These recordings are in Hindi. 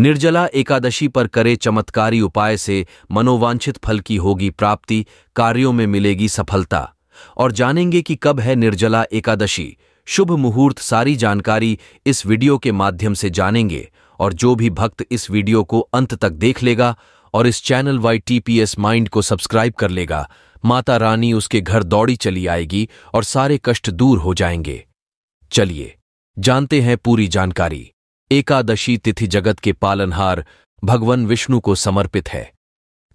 निर्जला एकादशी पर करे चमत्कारी उपाय से मनोवांछित फल की होगी प्राप्ति कार्यों में मिलेगी सफलता और जानेंगे कि कब है निर्जला एकादशी शुभ मुहूर्त सारी जानकारी इस वीडियो के माध्यम से जानेंगे और जो भी भक्त इस वीडियो को अंत तक देख लेगा और इस चैनल वाई टीपीएस माइंड को सब्सक्राइब कर लेगा माता रानी उसके घर दौड़ी चली आएगी और सारे कष्ट दूर हो जाएंगे चलिए जानते हैं पूरी जानकारी एकादशी तिथि जगत के पालनहार भगवान विष्णु को समर्पित है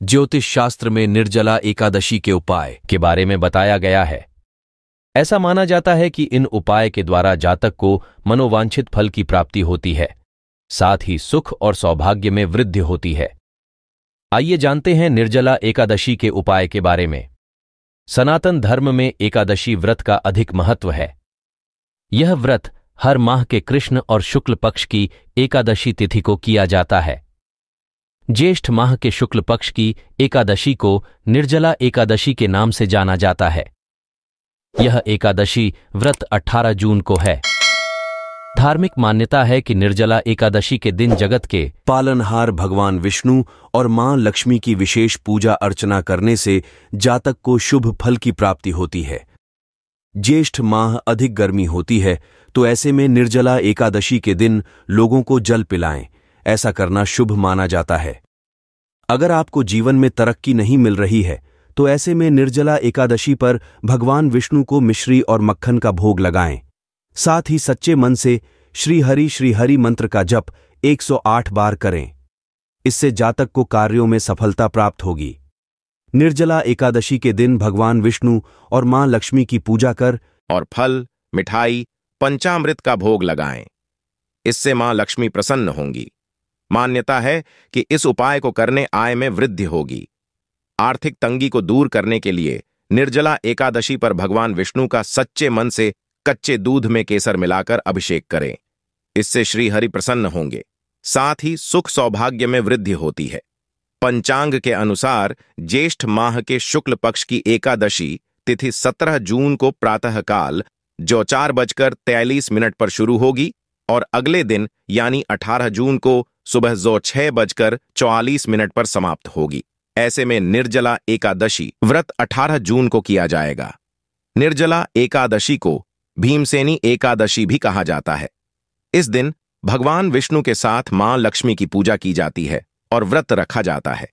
ज्योतिष शास्त्र में निर्जला एकादशी के उपाय के बारे में बताया गया है ऐसा माना जाता है कि इन उपाय के द्वारा जातक को मनोवांछित फल की प्राप्ति होती है साथ ही सुख और सौभाग्य में वृद्धि होती है आइए जानते हैं निर्जला एकादशी के उपाय के बारे में सनातन धर्म में एकादशी व्रत का अधिक महत्व है यह व्रत हर माह के कृष्ण और शुक्ल पक्ष की एकादशी तिथि को किया जाता है ज्येष्ठ माह के शुक्ल पक्ष की एकादशी को निर्जला एकादशी के नाम से जाना जाता है यह एकादशी व्रत 18 जून को है धार्मिक मान्यता है कि निर्जला एकादशी के दिन जगत के पालनहार भगवान विष्णु और मां लक्ष्मी की विशेष पूजा अर्चना करने से जातक को शुभ फल की प्राप्ति होती है ज्येष्ठ माह अधिक गर्मी होती है तो ऐसे में निर्जला एकादशी के दिन लोगों को जल पिलाएं ऐसा करना शुभ माना जाता है अगर आपको जीवन में तरक्की नहीं मिल रही है तो ऐसे में निर्जला एकादशी पर भगवान विष्णु को मिश्री और मक्खन का भोग लगाएं साथ ही सच्चे मन से श्रीहरि श्रीहरि मंत्र का जप 108 बार करें इससे जातक को कार्यों में सफलता प्राप्त होगी निर्जला एकादशी के दिन भगवान विष्णु और मां लक्ष्मी की पूजा कर और फल मिठाई पंचामृत का भोग लगाएं इससे मां लक्ष्मी प्रसन्न होंगी मान्यता है कि इस उपाय को करने आय में वृद्धि होगी आर्थिक तंगी को दूर करने के लिए निर्जला एकादशी पर भगवान विष्णु का सच्चे मन से कच्चे दूध में केसर मिलाकर अभिषेक करें इससे श्रीहरि प्रसन्न होंगे साथ ही सुख सौभाग्य में वृद्धि होती है पंचांग के अनुसार ज्येष्ठ माह के शुक्ल पक्ष की एकादशी तिथि 17 जून को प्रातःकाल जो चार बजकर तैलीस मिनट पर शुरू होगी और अगले दिन यानी 18 जून को सुबह जो छह बजकर चौवालीस मिनट पर समाप्त होगी ऐसे में निर्जला एकादशी व्रत 18 जून को किया जाएगा निर्जला एकादशी को भीमसेनी एकादशी भी कहा जाता है इस दिन भगवान विष्णु के साथ मां लक्ष्मी की पूजा की जाती है और व्रत रखा जाता है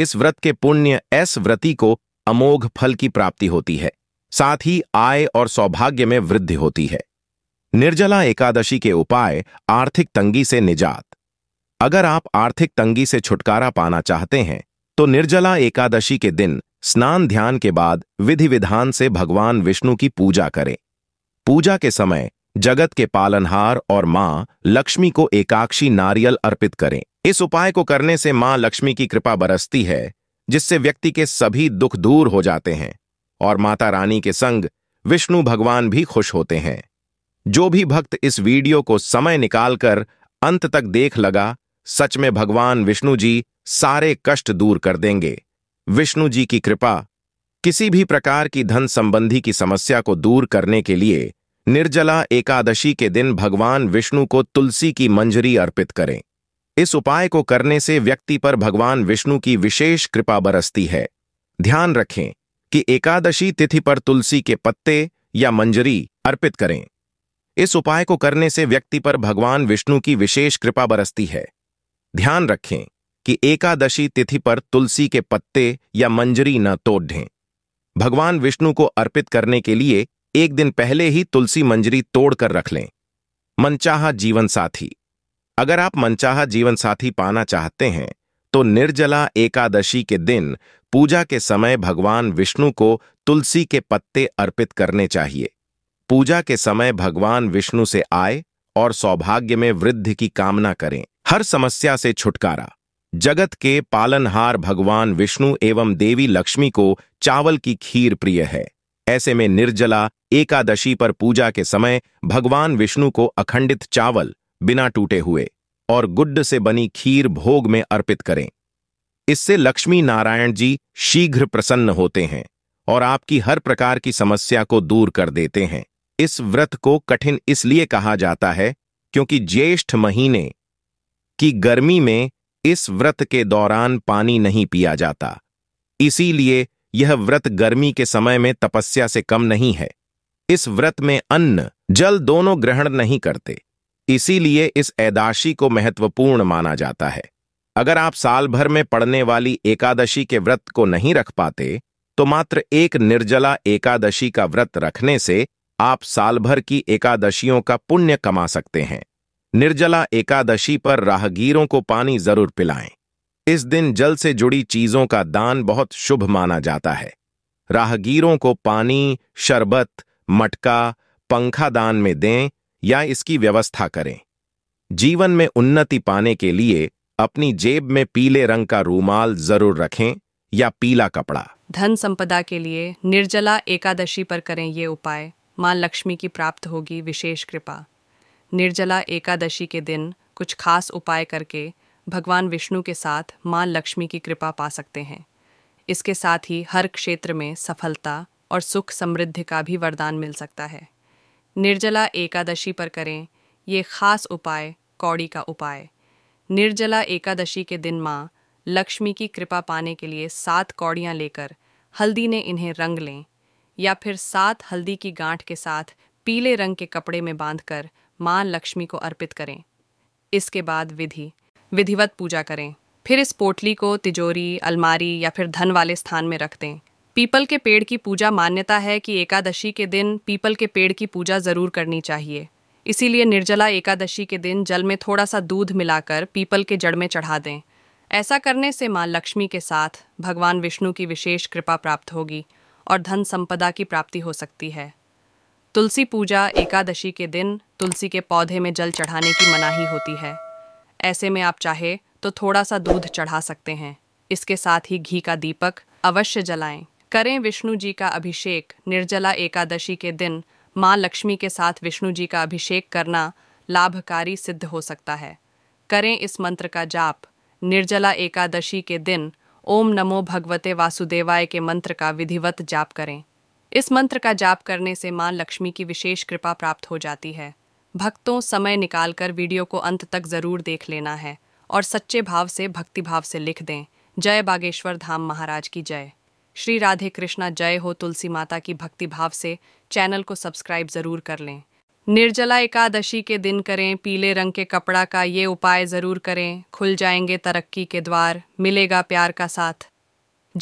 इस व्रत के पुण्य एस व्रति को अमोघ फल की प्राप्ति होती है साथ ही आय और सौभाग्य में वृद्धि होती है निर्जला एकादशी के उपाय आर्थिक तंगी से निजात अगर आप आर्थिक तंगी से छुटकारा पाना चाहते हैं तो निर्जला एकादशी के दिन स्नान ध्यान के बाद विधि विधान से भगवान विष्णु की पूजा करें पूजा के समय जगत के पालनहार और मां लक्ष्मी को एकाक्षी नारियल अर्पित करें इस उपाय को करने से मां लक्ष्मी की कृपा बरसती है जिससे व्यक्ति के सभी दुख दूर हो जाते हैं और माता रानी के संग विष्णु भगवान भी खुश होते हैं जो भी भक्त इस वीडियो को समय निकालकर अंत तक देख लगा सच में भगवान विष्णु जी सारे कष्ट दूर कर देंगे विष्णु जी की कृपा किसी भी प्रकार की धन संबंधी की समस्या को दूर करने के लिए निर्जला एकादशी के दिन भगवान विष्णु को तुलसी की मंजरी अर्पित करें इस उपाय को करने से व्यक्ति पर भगवान विष्णु की विशेष कृपा बरसती है ध्यान रखें कि एकादशी तिथि पर तुलसी के पत्ते या मंजरी अर्पित करें इस उपाय को करने से व्यक्ति पर भगवान विष्णु की विशेष कृपा बरसती है ध्यान रखें कि एकादशी तिथि पर तुलसी के पत्ते या मंजरी न तोड़ ढें भगवान विष्णु को अर्पित करने के लिए एक दिन पहले ही तुलसी मंजरी तोड़कर रख लें मनचाहा जीवन साथी अगर आप मनचाहा जीवन साथी पाना चाहते हैं तो निर्जला एकादशी के दिन पूजा के समय भगवान विष्णु को तुलसी के पत्ते अर्पित करने चाहिए पूजा के समय भगवान विष्णु से आए और सौभाग्य में वृद्धि की कामना करें हर समस्या से छुटकारा जगत के पालनहार भगवान विष्णु एवं देवी लक्ष्मी को चावल की खीर प्रिय है ऐसे में निर्जला एकादशी पर पूजा के समय भगवान विष्णु को अखंडित चावल बिना टूटे हुए और गुड्ड से बनी खीर भोग में अर्पित करें इससे लक्ष्मी नारायण जी शीघ्र प्रसन्न होते हैं और आपकी हर प्रकार की समस्या को दूर कर देते हैं इस व्रत को कठिन इसलिए कहा जाता है क्योंकि ज्येष्ठ महीने की गर्मी में इस व्रत के दौरान पानी नहीं पिया जाता इसीलिए यह व्रत गर्मी के समय में तपस्या से कम नहीं है इस व्रत में अन्न जल दोनों ग्रहण नहीं करते इसीलिए इस ऐदाशी को महत्वपूर्ण माना जाता है अगर आप साल भर में पड़ने वाली एकादशी के व्रत को नहीं रख पाते तो मात्र एक निर्जला एकादशी का व्रत रखने से आप साल भर की एकादशियों का पुण्य कमा सकते हैं निर्जला एकादशी पर राहगीरों को पानी जरूर पिलाएं इस दिन जल से जुड़ी चीजों का दान बहुत शुभ माना जाता है राहगीरों को पानी शरबत मटका पंखा दान में दें या इसकी व्यवस्था करें जीवन में उन्नति पाने के लिए अपनी जेब में पीले रंग का रूमाल जरूर रखें या पीला कपड़ा धन संपदा के लिए निर्जला एकादशी पर करें ये उपाय मां लक्ष्मी की प्राप्त होगी विशेष कृपा निर्जला एकादशी के दिन कुछ खास उपाय करके भगवान विष्णु के साथ मां लक्ष्मी की कृपा पा सकते हैं इसके साथ ही हर क्षेत्र में सफलता और सुख समृद्धि का भी वरदान मिल सकता है निर्जला एकादशी पर करें ये खास उपाय कौड़ी का उपाय निर्जला एकादशी के दिन माँ लक्ष्मी की कृपा पाने के लिए सात कौड़ियाँ लेकर हल्दी ने इन्हें रंग लें या फिर सात हल्दी की गांठ के साथ पीले रंग के कपड़े में बांधकर मां लक्ष्मी को अर्पित करें इसके बाद विधि विधिवत पूजा करें फिर इस पोटली को तिजोरी अलमारी या फिर धन वाले स्थान में रख दें पीपल के पेड़ की पूजा मान्यता है कि एकादशी के दिन पीपल के पेड़ की पूजा ज़रूर करनी चाहिए इसीलिए निर्जला एकादशी के दिन जल में थोड़ा सा दूध मिलाकर पीपल के जड़ में चढ़ा दें ऐसा करने से माँ लक्ष्मी के साथ भगवान विष्णु की विशेष कृपा प्राप्त होगी और धन संपदा की प्राप्ति हो सकती है तुलसी पूजा एकादशी के दिन तुलसी के पौधे में जल चढ़ाने की मनाही होती है ऐसे में आप चाहे तो थोड़ा सा दूध चढ़ा सकते हैं इसके साथ ही घी का दीपक अवश्य जलाएं करें विष्णु जी का अभिषेक निर्जला एकादशी के दिन माँ लक्ष्मी के साथ विष्णु जी का अभिषेक करना लाभकारी सिद्ध हो सकता है करें इस मंत्र का जाप निर्जला एकादशी के दिन ओम नमो भगवते वासुदेवाय के मंत्र का विधिवत जाप करें इस मंत्र का जाप करने से मां लक्ष्मी की विशेष कृपा प्राप्त हो जाती है भक्तों समय निकालकर वीडियो को अंत तक जरूर देख लेना है और सच्चे भाव से भक्तिभाव से लिख दें जय बागेश्वर धाम महाराज की जय श्री राधे कृष्णा जय हो तुलसी माता की भक्ति भाव से चैनल को सब्सक्राइब जरूर कर लें निर्जला एकादशी के दिन करें पीले रंग के कपड़ा का ये उपाय जरूर करें खुल जाएंगे तरक्की के द्वार मिलेगा प्यार का साथ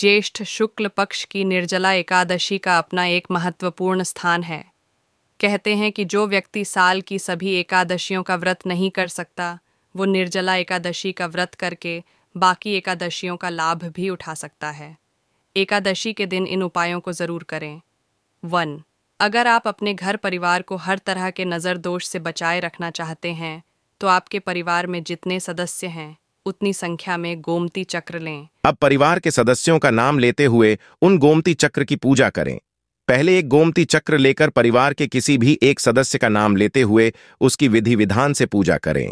ज्येष्ठ शुक्ल पक्ष की निर्जला एकादशी का अपना एक महत्वपूर्ण स्थान है कहते हैं कि जो व्यक्ति साल की सभी एकादशियों का व्रत नहीं कर सकता वो निर्जला एकादशी का व्रत करके बाकी एकादशियों का लाभ भी उठा सकता है एकादशी के दिन इन उपायों को ज़रूर करें वन अगर आप अपने घर परिवार को हर तरह के नज़र दोष से बचाए रखना चाहते हैं तो आपके परिवार में जितने सदस्य हैं उतनी संख्या में गोमती चक्र लें अब परिवार के सदस्यों का नाम लेते हुए उन गोमती चक्र की पूजा करें पहले एक गोमती चक्र लेकर परिवार के किसी भी एक सदस्य का नाम लेते हुए उसकी विधि विधान से पूजा करें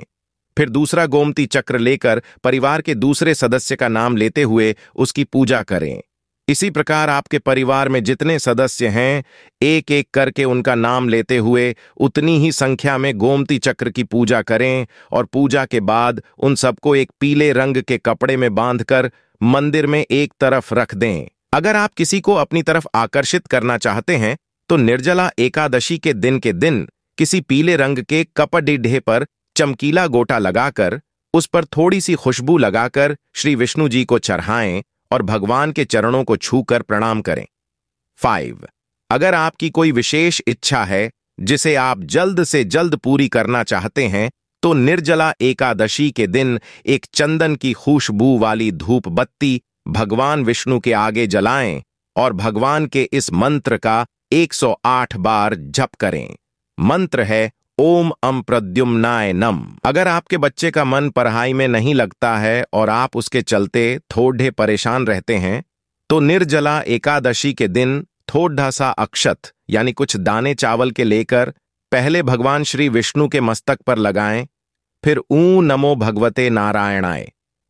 फिर दूसरा गोमती चक्र लेकर परिवार के दूसरे सदस्य का नाम लेते हुए उसकी पूजा करें इसी प्रकार आपके परिवार में जितने सदस्य हैं एक एक करके उनका नाम लेते हुए उतनी ही संख्या में गोमती चक्र की पूजा करें और पूजा के बाद उन सबको एक पीले रंग के कपड़े में बांधकर मंदिर में एक तरफ रख दें अगर आप किसी को अपनी तरफ आकर्षित करना चाहते हैं तो निर्जला एकादशी के दिन के दिन किसी पीले रंग के कपडिढे पर चमकीला गोटा लगाकर उस पर थोड़ी सी खुशबू लगाकर श्री विष्णु जी को चढ़ाएं और भगवान के चरणों को छूकर प्रणाम करें फाइव अगर आपकी कोई विशेष इच्छा है जिसे आप जल्द से जल्द पूरी करना चाहते हैं तो निर्जला एकादशी के दिन एक चंदन की खुशबू वाली धूप बत्ती भगवान विष्णु के आगे जलाएं और भगवान के इस मंत्र का 108 बार जप करें मंत्र है ओम अम अं प्रद्युम्नाय नम अगर आपके बच्चे का मन पढ़ाई में नहीं लगता है और आप उसके चलते थोड़े परेशान रहते हैं तो निर्जला एकादशी के दिन थोड़ा सा अक्षत यानी कुछ दाने चावल के लेकर पहले भगवान श्री विष्णु के मस्तक पर लगाएं फिर ऊ नमो भगवते नारायणाय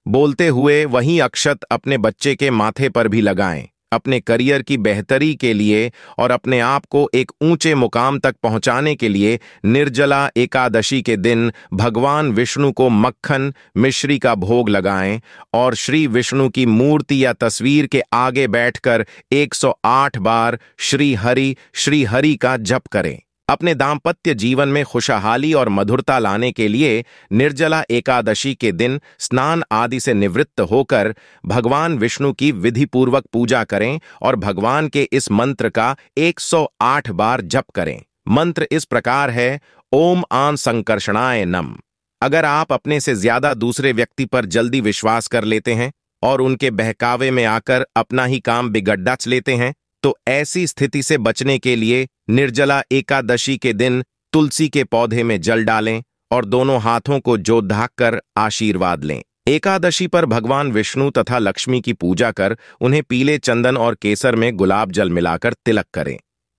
बोलते हुए वही अक्षत अपने बच्चे के माथे पर भी लगाएं अपने करियर की बेहतरी के लिए और अपने आप को एक ऊंचे मुकाम तक पहुंचाने के लिए निर्जला एकादशी के दिन भगवान विष्णु को मक्खन मिश्री का भोग लगाएं और श्री विष्णु की मूर्ति या तस्वीर के आगे बैठकर 108 बार श्री हरि श्री हरि का जप करें अपने दाम्पत्य जीवन में खुशहाली और मधुरता लाने के लिए निर्जला एकादशी के दिन स्नान आदि से निवृत्त होकर भगवान विष्णु की विधिपूर्वक पूजा करें और भगवान के इस मंत्र का 108 बार जप करें मंत्र इस प्रकार है ओम आन संकर्षणाय नम अगर आप अपने से ज्यादा दूसरे व्यक्ति पर जल्दी विश्वास कर लेते हैं और उनके बहकावे में आकर अपना ही काम बिगड्डा लेते हैं तो ऐसी स्थिति से बचने के लिए निर्जला एकादशी के दिन तुलसी के पौधे में जल डालें और दोनों हाथों को धाक कर आशीर्वाद लें एकादशी पर भगवान विष्णु तथा लक्ष्मी की पूजा कर उन्हें पीले चंदन और केसर में गुलाब जल मिलाकर तिलक करें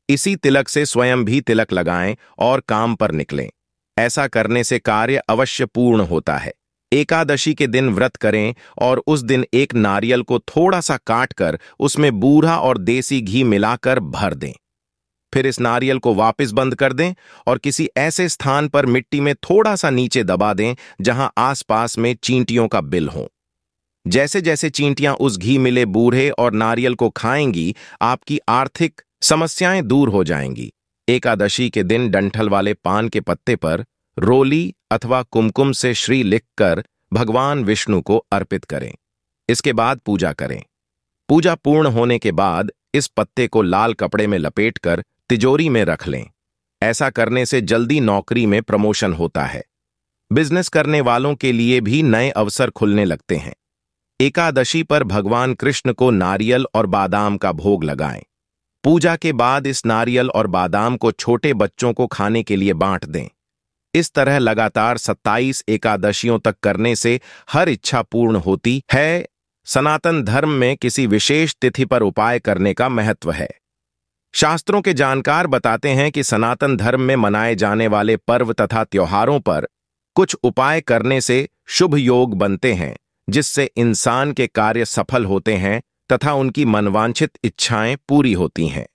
इसी तिलक से स्वयं भी तिलक लगाएं और काम पर निकलें ऐसा करने से कार्य अवश्य पूर्ण होता है एकादशी के दिन व्रत करें और उस दिन एक नारियल को थोड़ा सा काटकर उसमें बूढ़ा और देसी घी मिलाकर भर दें फिर इस नारियल को वापस बंद कर दें और किसी ऐसे स्थान पर मिट्टी में थोड़ा सा नीचे दबा दें जहां आसपास में चींटियों का बिल हो जैसे जैसे चींटियां उस घी मिले बूढ़े और नारियल को खाएंगी आपकी आर्थिक समस्याएं दूर हो जाएंगी एकादशी के दिन डंठल वाले पान के पत्ते पर रोली अथवा कुमकुम से श्री लिखकर भगवान विष्णु को अर्पित करें इसके बाद पूजा करें पूजा पूर्ण होने के बाद इस पत्ते को लाल कपड़े में लपेटकर तिजोरी में रख लें ऐसा करने से जल्दी नौकरी में प्रमोशन होता है बिजनेस करने वालों के लिए भी नए अवसर खुलने लगते हैं एकादशी पर भगवान कृष्ण को नारियल और बादाम का भोग लगाएं पूजा के बाद इस नारियल और बादाम को छोटे बच्चों को खाने के लिए बांट दें इस तरह लगातार 27 एकादशियों तक करने से हर इच्छा पूर्ण होती है सनातन धर्म में किसी विशेष तिथि पर उपाय करने का महत्व है शास्त्रों के जानकार बताते हैं कि सनातन धर्म में मनाए जाने वाले पर्व तथा त्योहारों पर कुछ उपाय करने से शुभ योग बनते हैं जिससे इंसान के कार्य सफल होते हैं तथा उनकी मनवांछित इच्छाएं पूरी होती हैं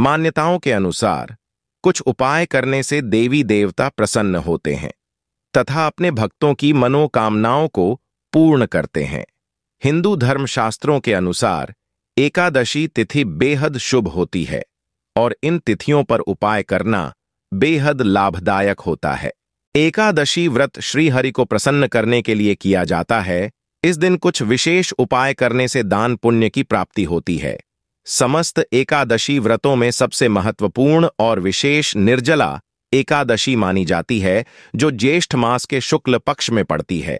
मान्यताओं के अनुसार कुछ उपाय करने से देवी देवता प्रसन्न होते हैं तथा अपने भक्तों की मनोकामनाओं को पूर्ण करते हैं हिंदू धर्मशास्त्रों के अनुसार एकादशी तिथि बेहद शुभ होती है और इन तिथियों पर उपाय करना बेहद लाभदायक होता है एकादशी व्रत श्रीहरि को प्रसन्न करने के लिए किया जाता है इस दिन कुछ विशेष उपाय करने से दान पुण्य की प्राप्ति होती है समस्त एकादशी व्रतों में सबसे महत्वपूर्ण और विशेष निर्जला एकादशी मानी जाती है जो ज्येष्ठ मास के शुक्ल पक्ष में पड़ती है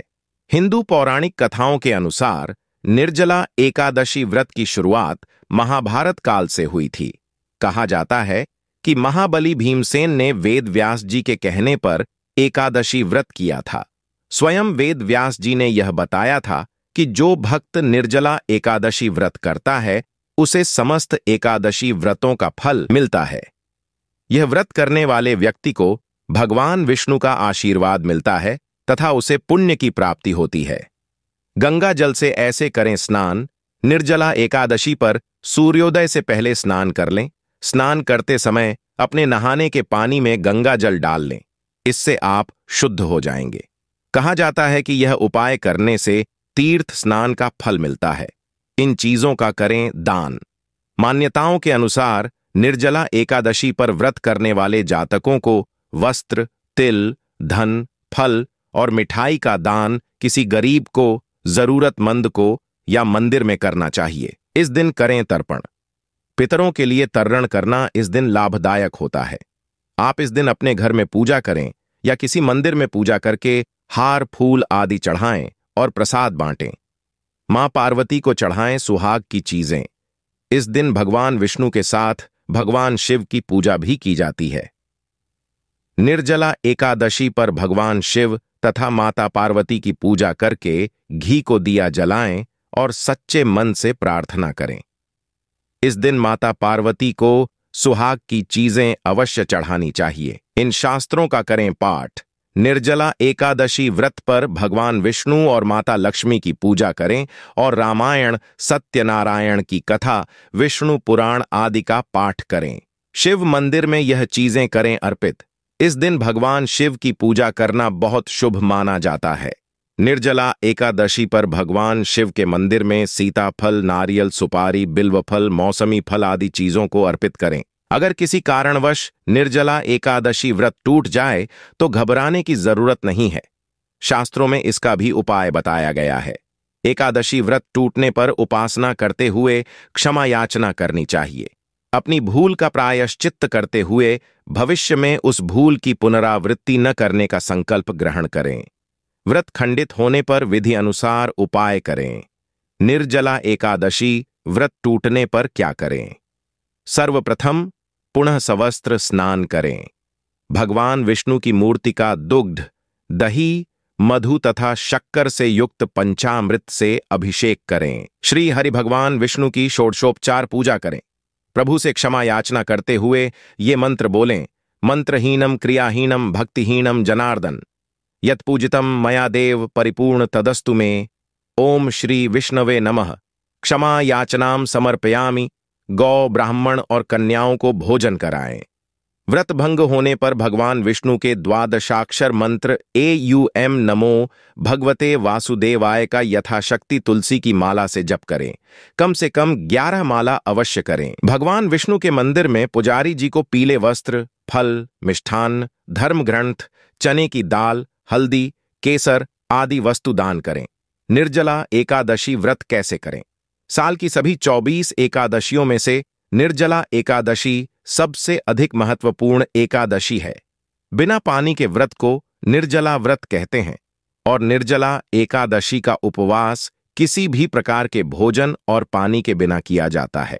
हिंदू पौराणिक कथाओं के अनुसार निर्जला एकादशी व्रत की शुरुआत महाभारत काल से हुई थी कहा जाता है कि महाबली भीमसेन ने वेद व्यास जी के कहने पर एकादशी व्रत किया था स्वयं वेद व्यास जी ने यह बताया था कि जो भक्त निर्जला एकादशी व्रत करता है उसे समस्त एकादशी व्रतों का फल मिलता है यह व्रत करने वाले व्यक्ति को भगवान विष्णु का आशीर्वाद मिलता है तथा उसे पुण्य की प्राप्ति होती है गंगा जल से ऐसे करें स्नान निर्जला एकादशी पर सूर्योदय से पहले स्नान कर लें स्नान करते समय अपने नहाने के पानी में गंगा जल डाल लें इससे आप शुद्ध हो जाएंगे कहा जाता है कि यह उपाय करने से तीर्थ स्नान का फल मिलता है इन चीजों का करें दान मान्यताओं के अनुसार निर्जला एकादशी पर व्रत करने वाले जातकों को वस्त्र तिल धन फल और मिठाई का दान किसी गरीब को जरूरतमंद को या मंदिर में करना चाहिए इस दिन करें तर्पण पितरों के लिए तर्रण करना इस दिन लाभदायक होता है आप इस दिन अपने घर में पूजा करें या किसी मंदिर में पूजा करके हार फूल आदि चढ़ाएं और प्रसाद बांटें मां पार्वती को चढ़ाएं सुहाग की चीजें इस दिन भगवान विष्णु के साथ भगवान शिव की पूजा भी की जाती है निर्जला एकादशी पर भगवान शिव तथा माता पार्वती की पूजा करके घी को दिया जलाएं और सच्चे मन से प्रार्थना करें इस दिन माता पार्वती को सुहाग की चीजें अवश्य चढ़ानी चाहिए इन शास्त्रों का करें पाठ निर्जला एकादशी व्रत पर भगवान विष्णु और माता लक्ष्मी की पूजा करें और रामायण सत्यनारायण की कथा विष्णु पुराण आदि का पाठ करें शिव मंदिर में यह चीजें करें अर्पित इस दिन भगवान शिव की पूजा करना बहुत शुभ माना जाता है निर्जला एकादशी पर भगवान शिव के मंदिर में सीताफल नारियल सुपारी बिल्व फल मौसमी फल आदि चीजों को अर्पित करें अगर किसी कारणवश निर्जला एकादशी व्रत टूट जाए तो घबराने की जरूरत नहीं है शास्त्रों में इसका भी उपाय बताया गया है एकादशी व्रत टूटने पर उपासना करते हुए क्षमा याचना करनी चाहिए अपनी भूल का प्रायश्चित करते हुए भविष्य में उस भूल की पुनरावृत्ति न करने का संकल्प ग्रहण करें व्रत खंडित होने पर विधि अनुसार उपाय करें निर्जला एकादशी व्रत टूटने पर क्या करें सर्वप्रथम पुनः सवस्त्र स्नान करें भगवान विष्णु की मूर्ति का दुग्ध दही मधु तथा शक्कर से युक्त पंचामृत से अभिषेक करें श्री हरि भगवान विष्णु की षोडशोपचार पूजा करें प्रभु से क्षमा याचना करते हुए ये मंत्र बोलें मंत्रहीनम क्रियाहीनम भक्तिहीनम जनार्दन यत मया देव परिपूर्ण तदस्तु में ओम श्री विष्णवे नमः क्षमा याचनाम समर्पयामी गौ ब्राह्मण और कन्याओं को भोजन कराएं व्रत भंग होने पर भगवान विष्णु के द्वादशाक्षर मंत्र ए यू एम नमो भगवते वासुदेवाय का यथाशक्ति तुलसी की माला से जप करें कम से कम ग्यारह माला अवश्य करें भगवान विष्णु के मंदिर में पुजारी जी को पीले वस्त्र फल मिष्ठान धर्म ग्रंथ चने की दाल हल्दी केसर आदि वस्तु दान करें निर्जला एकादशी व्रत कैसे करें साल की सभी 24 एकादशियों में से निर्जला एकादशी सबसे अधिक महत्वपूर्ण एकादशी है बिना पानी के व्रत को निर्जला व्रत कहते हैं और निर्जला एकादशी का उपवास किसी भी प्रकार के भोजन और पानी के बिना किया जाता है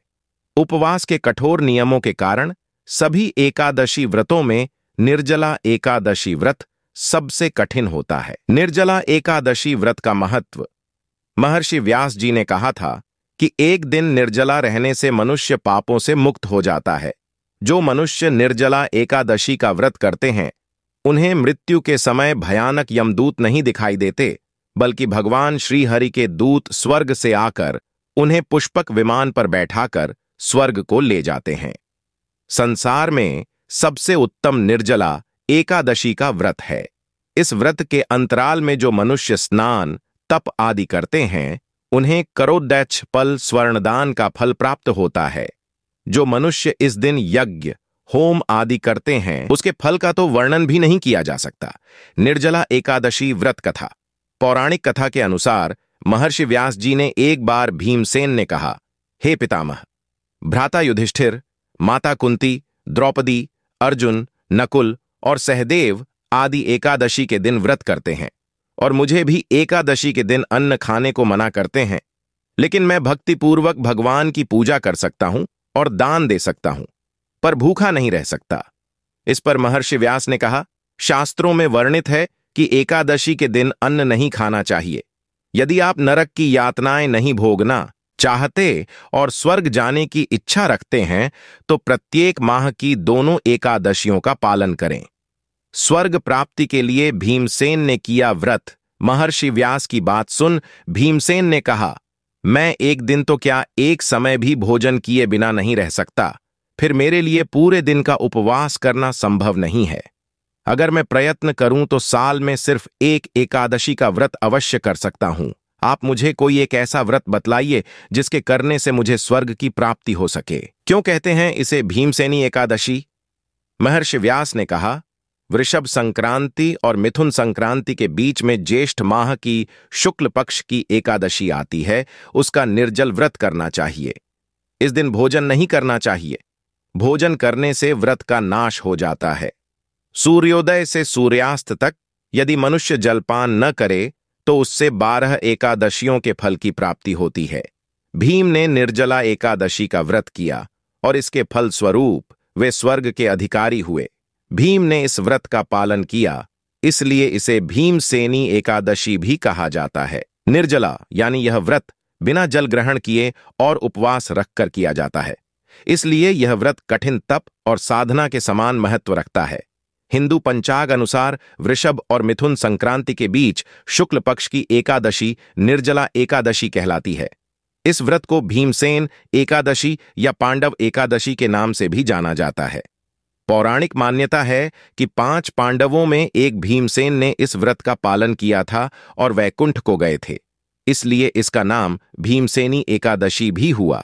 उपवास के कठोर नियमों के कारण सभी एकादशी व्रतों में निर्जला एकादशी व्रत सबसे कठिन होता है निर्जला एकादशी व्रत का महत्व महर्षि व्यास जी ने कहा था कि एक दिन निर्जला रहने से मनुष्य पापों से मुक्त हो जाता है जो मनुष्य निर्जला एकादशी का व्रत करते हैं उन्हें मृत्यु के समय भयानक यमदूत नहीं दिखाई देते बल्कि भगवान श्रीहरि के दूत स्वर्ग से आकर उन्हें पुष्पक विमान पर बैठाकर स्वर्ग को ले जाते हैं संसार में सबसे उत्तम निर्जला एकादशी का व्रत है इस व्रत के अंतराल में जो मनुष्य स्नान तप आदि करते हैं उन्हें करोदैच पल स्वर्णदान का फल प्राप्त होता है जो मनुष्य इस दिन यज्ञ होम आदि करते हैं उसके फल का तो वर्णन भी नहीं किया जा सकता निर्जला एकादशी व्रत कथा पौराणिक कथा के अनुसार महर्षि व्यास जी ने एक बार भीमसेन ने कहा हे पितामह भ्राता युधिष्ठिर माता कुंती द्रौपदी अर्जुन नकुल और सहदेव आदि एकादशी के दिन व्रत करते हैं और मुझे भी एकादशी के दिन अन्न खाने को मना करते हैं लेकिन मैं भक्तिपूर्वक भगवान की पूजा कर सकता हूं और दान दे सकता हूं पर भूखा नहीं रह सकता इस पर महर्षि व्यास ने कहा शास्त्रों में वर्णित है कि एकादशी के दिन अन्न नहीं खाना चाहिए यदि आप नरक की यातनाएं नहीं भोगना चाहते और स्वर्ग जाने की इच्छा रखते हैं तो प्रत्येक माह की दोनों एकादशियों का पालन करें स्वर्ग प्राप्ति के लिए भीमसेन ने किया व्रत महर्षि व्यास की बात सुन भीमसेन ने कहा मैं एक दिन तो क्या एक समय भी भोजन किए बिना नहीं रह सकता फिर मेरे लिए पूरे दिन का उपवास करना संभव नहीं है अगर मैं प्रयत्न करूं तो साल में सिर्फ एक एकादशी का व्रत अवश्य कर सकता हूं आप मुझे कोई एक ऐसा व्रत बतलाइए जिसके करने से मुझे स्वर्ग की प्राप्ति हो सके क्यों कहते हैं इसे भीमसेनी एकादशी महर्षि व्यास ने कहा वृषभ संक्रांति और मिथुन संक्रांति के बीच में ज्येष्ठ माह की शुक्ल पक्ष की एकादशी आती है उसका निर्जल व्रत करना चाहिए इस दिन भोजन नहीं करना चाहिए भोजन करने से व्रत का नाश हो जाता है सूर्योदय से सूर्यास्त तक यदि मनुष्य जलपान न करे तो उससे बारह एकादशियों के फल की प्राप्ति होती है भीम ने निर्जला एकादशी का व्रत किया और इसके फल स्वरूप वे स्वर्ग के अधिकारी हुए भीम ने इस व्रत का पालन किया इसलिए इसे भीमसेनी एकादशी भी कहा जाता है निर्जला यानी यह व्रत बिना जल ग्रहण किए और उपवास रखकर किया जाता है इसलिए यह व्रत कठिन तप और साधना के समान महत्व रखता है हिंदू पंचाग अनुसार वृषभ और मिथुन संक्रांति के बीच शुक्ल पक्ष की एकादशी निर्जला एकादशी कहलाती है इस व्रत को भीमसेन एकादशी या पांडव एकादशी के नाम से भी जाना जाता है पौराणिक मान्यता है कि पांच पांडवों में एक भीमसेन ने इस व्रत का पालन किया था और वैकुंठ को गए थे इसलिए इसका नाम भीमसेनी एकादशी भी हुआ